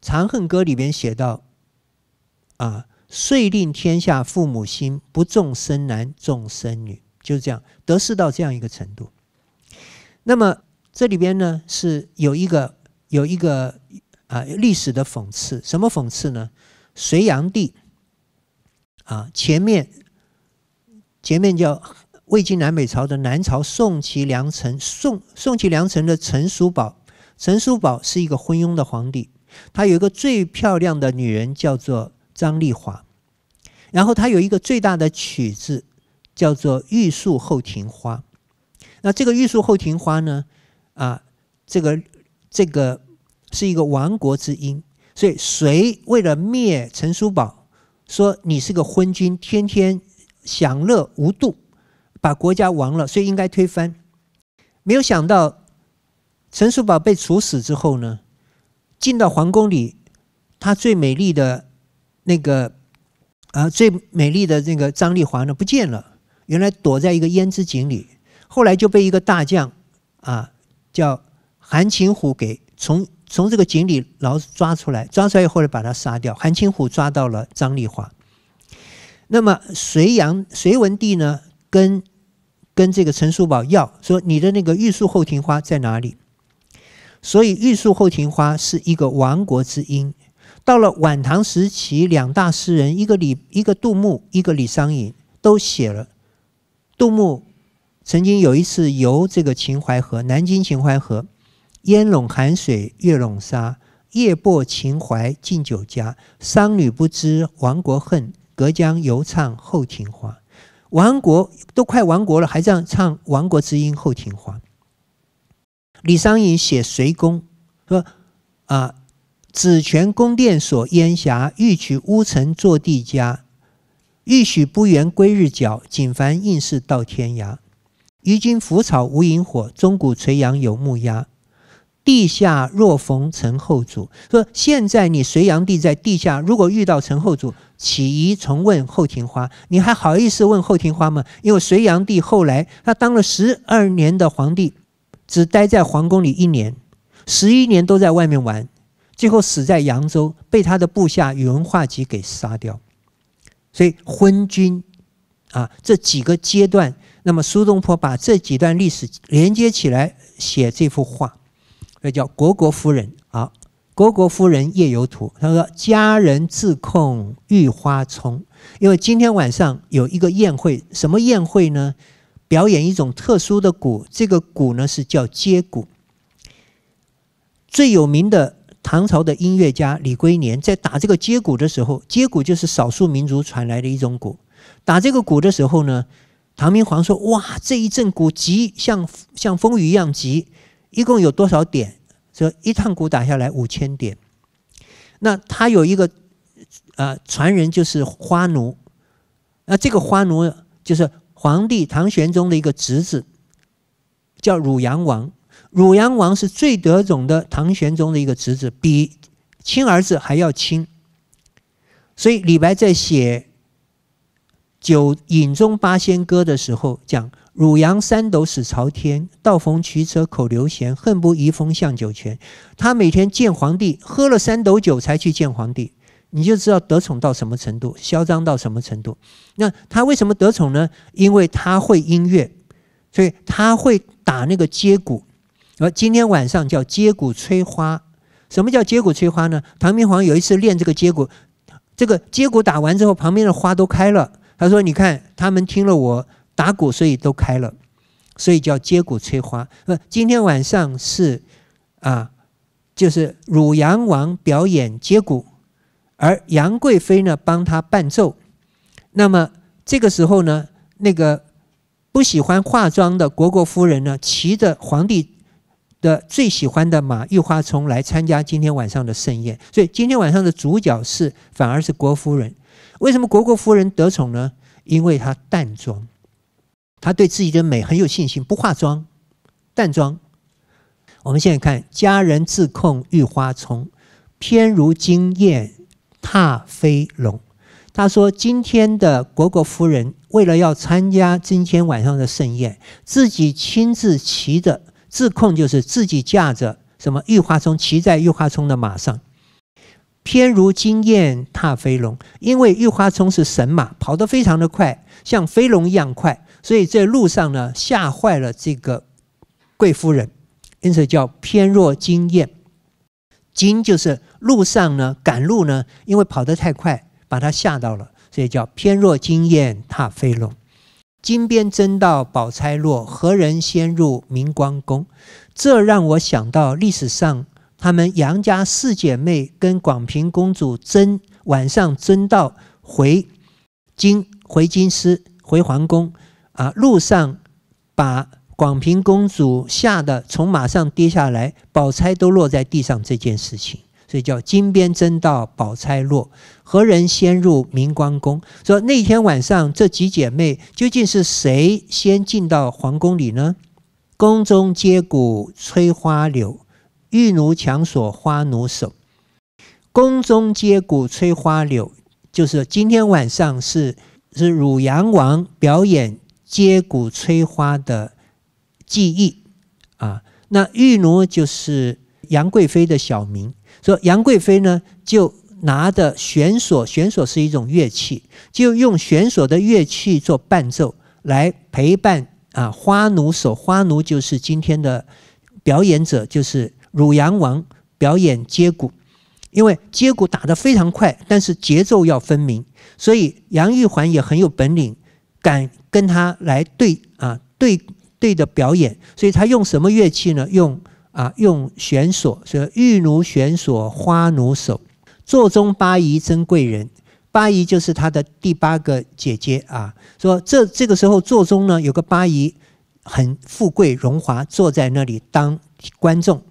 Speaker 1: 《长恨歌》里边写到：“啊，遂令天下父母心，不重生男重生女。”就是这样，得势到这样一个程度。那么这里边呢，是有一个有一个啊历史的讽刺。什么讽刺呢？隋炀帝啊，前面前面叫魏晋南北朝的南朝宋齐梁陈，宋宋齐梁陈的陈叔宝，陈叔宝是一个昏庸的皇帝。他有一个最漂亮的女人，叫做张丽华。然后他有一个最大的曲子，叫做《玉树后庭花》。那这个《玉树后庭花》呢，啊，这个这个是一个亡国之音。所以谁为了灭陈叔宝，说你是个昏君，天天享乐无度，把国家亡了，所以应该推翻。没有想到，陈叔宝被处死之后呢？进到皇宫里，他最美丽的那个啊，最美丽的那个张丽华呢不见了。原来躲在一个胭脂井里，后来就被一个大将啊叫韩擒虎给从从这个井里捞抓出来，抓出来以后呢把他杀掉。韩擒虎抓到了张丽华。那么隋炀隋文帝呢，跟跟这个陈叔宝要说你的那个《玉树后庭花》在哪里？所以，《玉树后庭花》是一个亡国之音。到了晚唐时期，两大诗人，一个李，一个杜牧，一个李商隐，都写了。杜牧曾经有一次游这个秦淮河，南京秦淮河，烟笼寒水，月笼沙，夜泊秦淮近酒家。商女不知亡国恨，隔江犹唱后庭花。亡国都快亡国了，还这样唱亡国之音《后庭花》。李商隐写隋宫，说：“啊，紫泉宫殿锁烟霞，欲取乌城作帝家。欲许不圆归日角，锦帆应是到天涯。于君拂草无萤火，终古垂杨有木鸦。地下若逢陈后主，说现在你隋炀帝在地下，如果遇到陈后主，岂宜重问后庭花？你还好意思问后庭花吗？因为隋炀帝后来他当了十二年的皇帝。”只待在皇宫里一年，十一年都在外面玩，最后死在扬州，被他的部下宇文化及给杀掉。所以昏君啊，这几个阶段，那么苏东坡把这几段历史连接起来写这幅画，那叫《虢国夫人》。好，《虢国夫人夜游图》，他说：“佳人自控玉花丛，因为今天晚上有一个宴会，什么宴会呢？表演一种特殊的鼓，这个鼓呢是叫接鼓。最有名的唐朝的音乐家李龟年在打这个接鼓的时候，接鼓就是少数民族传来的一种鼓。打这个鼓的时候呢，唐明皇说：“哇，这一阵鼓急，像像风雨一样急。一共有多少点？说一趟鼓打下来五千点。那他有一个呃传人，就是花奴。那这个花奴就是。”皇帝唐玄宗的一个侄子叫汝阳王，汝阳王是最得宠的唐玄宗的一个侄子，比亲儿子还要亲。所以李白在写《酒饮中八仙歌》的时候讲：“汝阳三斗始朝天，道逢骑车口流涎，恨不移风向酒泉。”他每天见皇帝，喝了三斗酒才去见皇帝。你就知道得宠到什么程度，嚣张到什么程度。那他为什么得宠呢？因为他会音乐，所以他会打那个接鼓。而今天晚上叫接鼓催花。什么叫接鼓催花呢？唐明皇有一次练这个接鼓，这个接鼓打完之后，旁边的花都开了。他说：“你看，他们听了我打鼓，所以都开了，所以叫接鼓催花。”那今天晚上是啊，就是汝阳王表演接骨，而杨贵妃呢，帮她伴奏。那么这个时候呢，那个不喜欢化妆的虢国夫人呢，骑着皇帝的最喜欢的马玉花丛来参加今天晚上的盛宴。所以今天晚上的主角是反而是国夫人。为什么国国夫人得宠呢？因为她淡妆，她对自己的美很有信心，不化妆，淡妆。我们现在看佳人自控玉花丛，偏如惊艳。踏飞龙，他说：“今天的国国夫人为了要参加今天晚上的盛宴，自己亲自骑着自控，就是自己驾着什么玉花骢，骑在玉花骢的马上，翩如惊燕踏飞龙。因为玉花骢是神马，跑得非常的快，像飞龙一样快，所以在路上呢吓坏了这个贵夫人，因此叫翩若惊艳。惊就是。”路上呢，赶路呢，因为跑得太快，把他吓到了，所以叫“翩若惊燕踏飞龙”。金鞭争道宝钗落，何人先入明光宫？这让我想到历史上，他们杨家四姐妹跟广平公主争晚上争道回京回京师回皇宫啊，路上把广平公主吓得从马上跌下来，宝钗都落在地上这件事情。所以叫金鞭真道宝钗落，何人先入明光宫？说那天晚上这几姐妹究竟是谁先进到皇宫里呢？宫中接鼓吹花柳，玉奴强锁花奴手。宫中接鼓吹花柳，就是今天晚上是是汝阳王表演接骨吹花的技艺啊。那玉奴就是杨贵妃的小名。说杨贵妃呢，就拿的弦索，弦索是一种乐器，就用弦索的乐器做伴奏来陪伴啊花奴手，花奴就是今天的表演者，就是汝阳王表演接骨。因为接骨打得非常快，但是节奏要分明，所以杨玉环也很有本领，敢跟他来对啊对对的表演，所以他用什么乐器呢？用。啊，用悬索说玉奴悬索花奴手，座中八姨真贵人。八姨就是他的第八个姐姐啊。说这这个时候座中呢有个八姨，很富贵荣华，坐在那里当观众。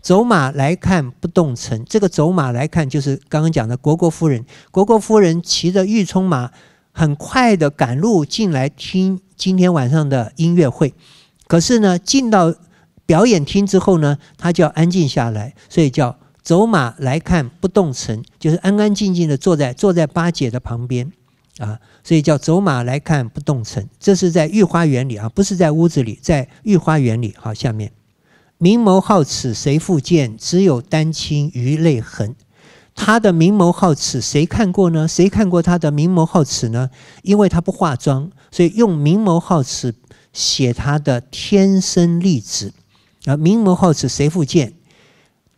Speaker 1: 走马来看不动尘，这个走马来看就是刚刚讲的国国夫人。国国夫人骑着玉冲马，很快的赶路进来听今天晚上的音乐会。可是呢，进到表演厅之后呢，他就要安静下来，所以叫“走马来看不动城”，就是安安静静的坐在坐在八姐的旁边，啊，所以叫“走马来看不动城”。这是在御花园里啊，不是在屋子里，在御花园里。好，下面“明眸皓齿谁复见？只有丹青与泪痕。”他的明眸皓齿谁看过呢？谁看过他的明眸皓齿呢？因为他不化妆，所以用明眸皓齿写他的天生丽质。啊，明眸皓齿谁复见？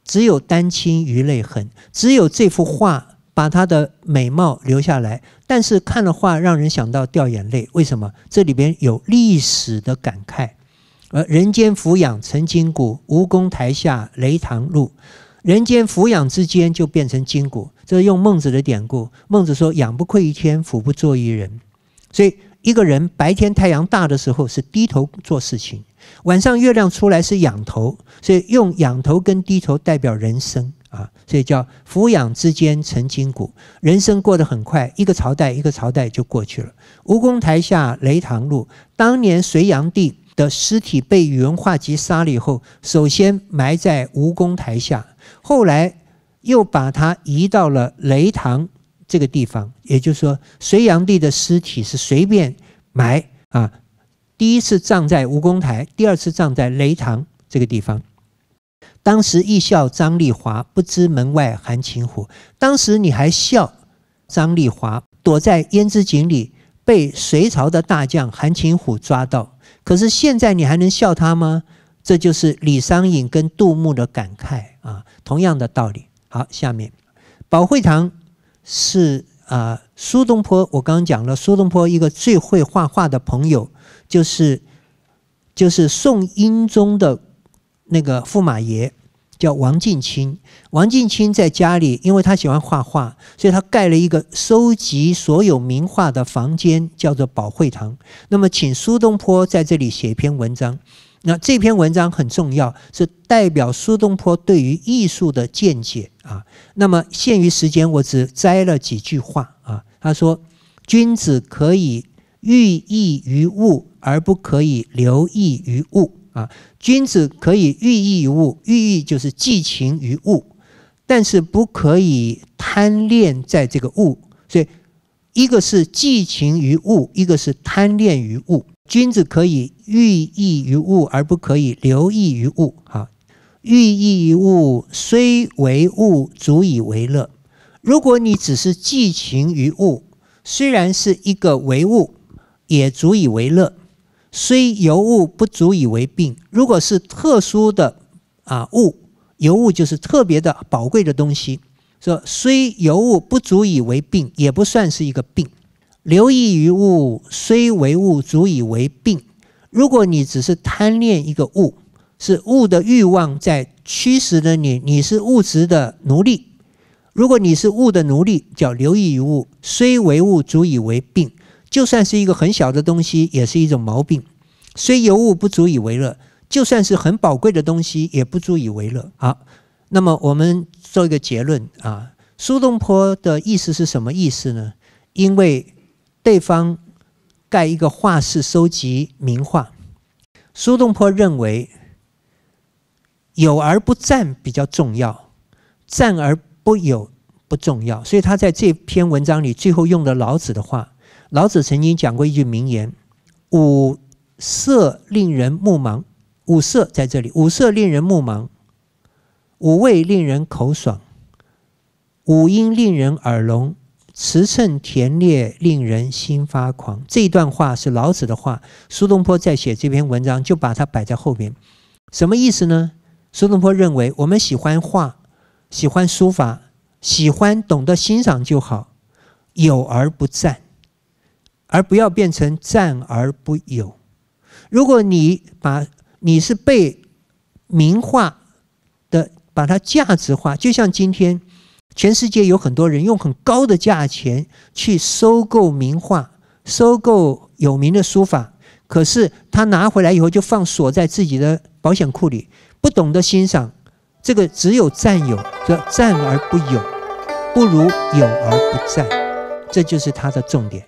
Speaker 1: 只有丹青与泪痕。只有这幅画把她的美貌留下来。但是看了画，让人想到掉眼泪。为什么？这里边有历史的感慨。而人间俯仰成今古，吴宫台下雷堂路。人间俯仰之间就变成今古。这是用孟子的典故。孟子说：“养不愧于天，俯不作于人。”所以一个人白天太阳大的时候是低头做事情。晚上月亮出来是仰头，所以用仰头跟低头代表人生啊，所以叫俯仰之间成金谷，人生过得很快，一个朝代一个朝代就过去了。吴宫台下雷塘路，当年隋炀帝的尸体被宇文化及杀了以后，首先埋在吴宫台下，后来又把它移到了雷塘这个地方。也就是说，隋炀帝的尸体是随便埋啊。第一次葬在吴公台，第二次葬在雷塘这个地方。当时一笑张丽华，不知门外韩擒虎。当时你还笑张丽华躲在胭脂井里，被隋朝的大将韩擒虎抓到。可是现在你还能笑他吗？这就是李商隐跟杜牧的感慨啊，同样的道理。好，下面宝惠堂是啊，苏东坡。我刚刚讲了，苏东坡一个最会画画的朋友。就是就是宋英宗的那个驸马爷叫王敬卿，王敬卿在家里，因为他喜欢画画，所以他盖了一个收集所有名画的房间，叫做宝会堂。那么，请苏东坡在这里写一篇文章。那这篇文章很重要，是代表苏东坡对于艺术的见解啊。那么限于时间，我只摘了几句话啊。他说：“君子可以。”寓意于物而不可以留意于物啊！君子可以寓意于物，寓意就是寄情于物，但是不可以贪恋在这个物。所以，一个是寄情于物，一个是贪恋于物。君子可以寓意于物而不可以留意于物。哈，寓意于物虽为物，足以为乐。如果你只是寄情于物，虽然是一个为物。也足以为乐，虽有物不足以为病。如果是特殊的啊物，有物就是特别的宝贵的东西。说虽有物不足以为病，也不算是一个病。留意于物，虽为物足以为病。如果你只是贪恋一个物，是物的欲望在驱使的你，你是物质的奴隶。如果你是物的奴隶，叫留意于物，虽为物足以为病。就算是一个很小的东西，也是一种毛病。虽有物不足以为乐，就算是很宝贵的东西，也不足以为乐啊。那么我们做一个结论啊，苏东坡的意思是什么意思呢？因为对方盖一个画室收集名画，苏东坡认为有而不占比较重要，占而不有不重要，所以他在这篇文章里最后用了老子的话。老子曾经讲过一句名言：“五色令人目盲，五色在这里；五色令人目盲，五味令人口爽，五音令人耳聋，驰骋甜猎令人心发狂。”这段话是老子的话。苏东坡在写这篇文章，就把它摆在后边。什么意思呢？苏东坡认为，我们喜欢画，喜欢书法，喜欢懂得欣赏就好，有而不占。而不要变成占而不有。如果你把你是被名画的把它价值化，就像今天全世界有很多人用很高的价钱去收购名画、收购有名的书法，可是他拿回来以后就放锁在自己的保险库里，不懂得欣赏。这个只有占有，叫占而不有，不如有而不占，这就是它的重点。